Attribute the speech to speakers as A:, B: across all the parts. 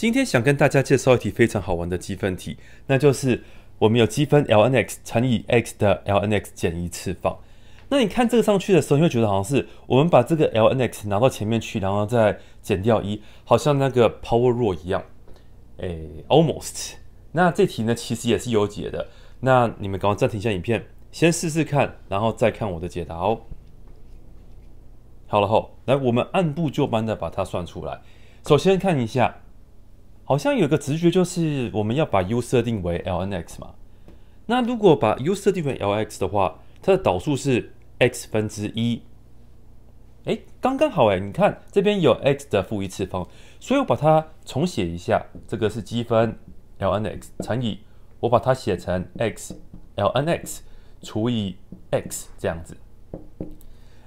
A: 今天想跟大家介绍一题非常好玩的积分题，那就是我们有积分 lnx 乘以 x 的 lnx 减一次方。那你看这个上去的时候，你会觉得好像是我们把这个 lnx 拿到前面去，然后再减掉一，好像那个 power rule 一样。哎，almost。那这题呢其实也是有解的。那你们赶快暂停一下影片，先试试看，然后再看我的解答哦。好了吼，来我们按部就班的把它算出来。首先看一下。好像有个直觉，就是我们要把 u 设定为 lnx 嘛。那如果把 u 设定为 lnx 的话，它的导数是 x 分之一。哎，刚刚好哎，你看这边有 x 的负一次方，所以我把它重写一下，这个是积分 lnx 乘以我把它写成 x lnx 除以 x 这样子。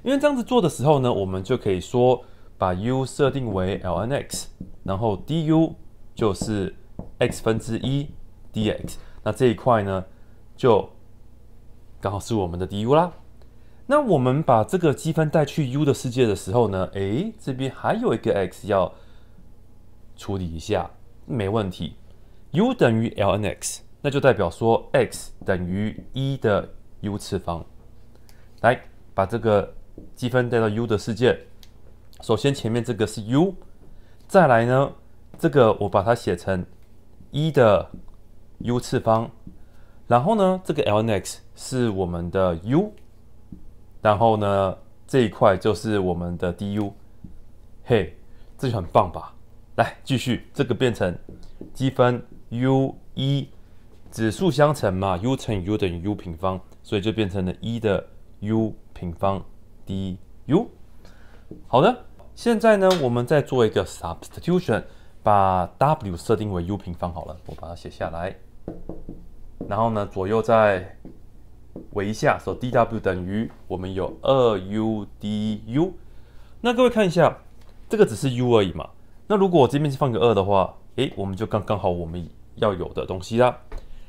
A: 因为这样子做的时候呢，我们就可以说把 u 设定为 lnx，然后 d u。就是 x 分之一 dx，那这一块呢，就刚好是我们的 du 啦。那我们把这个积分带去 u 的世界的时候呢，哎，这边还有一个 x 要处理一下，没问题。u 等于 lnx，那就代表说 x 等于一的 u 次方。来把这个积分带到 u 的世界，首先前面这个是 u，再来呢。这个我把它写成一的 u 次方，然后呢，这个 l n x 是我们的 u，然后呢，这一块就是我们的 d u，嘿，这就很棒吧？来继续，这个变成积分 u 一指数相乘嘛，u 乘以 u 等于 u 平方，所以就变成了一的 u 平方 d u。好的，现在呢，我们再做一个 substitution。把 W 设定为 U 平方好了，我把它写下来。然后呢，左右再围一下，说 dW 等于我们有 2u dU。那各位看一下，这个只是 U 而已嘛。那如果我这边是放个2的话，哎，我们就刚刚好我们要有的东西啦。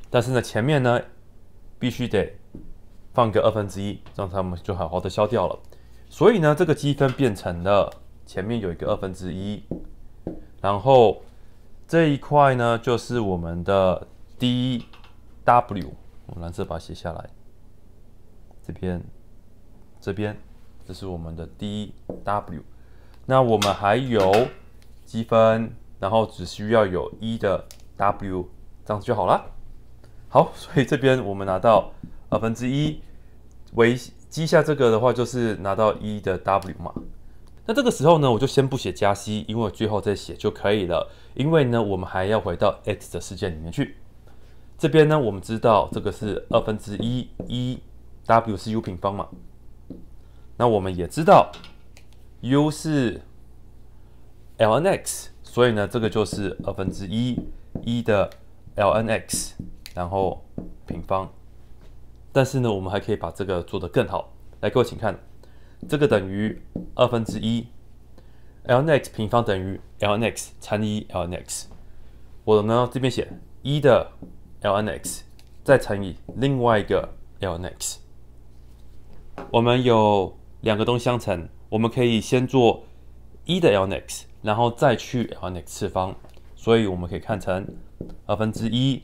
A: 但是呢，前面呢必须得放个二分之一，让它们就好好的消掉了。所以呢，这个积分变成了前面有一个二分之一。然后这一块呢，就是我们的 d w，我们蓝色把它写下来，这边这边，这是我们的 d w。那我们还有积分，然后只需要有一的 w 这样子就好了。好，所以这边我们拿到二分之一，为积下这个的话，就是拿到一的 w 嘛。那这个时候呢，我就先不写加息，因为最后再写就可以了。因为呢，我们还要回到 x 的世界里面去。这边呢，我们知道这个是二分之一一 w 是 u 平方嘛。那我们也知道 u 是 lnx，所以呢，这个就是二分之一一的 lnx，然后平方。但是呢，我们还可以把这个做得更好。来，各位请看。这个等于二分之一 lnx 平方等于 lnx 乘以 lnx。我呢这边写一的 lnx 再乘以另外一个 lnx。我们有两个东西相乘，我们可以先做一的 lnx，然后再去 lnx 次方。所以我们可以看成二分之一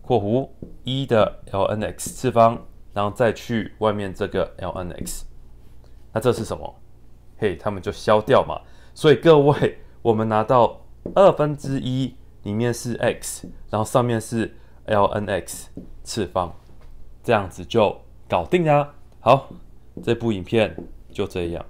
A: 括弧一的 lnx 次方，然后再去外面这个 lnx。那这是什么？嘿，他们就消掉嘛。所以各位，我们拿到二分之一里面是 x，然后上面是 lnx 次方，这样子就搞定啦。好，这部影片就这样。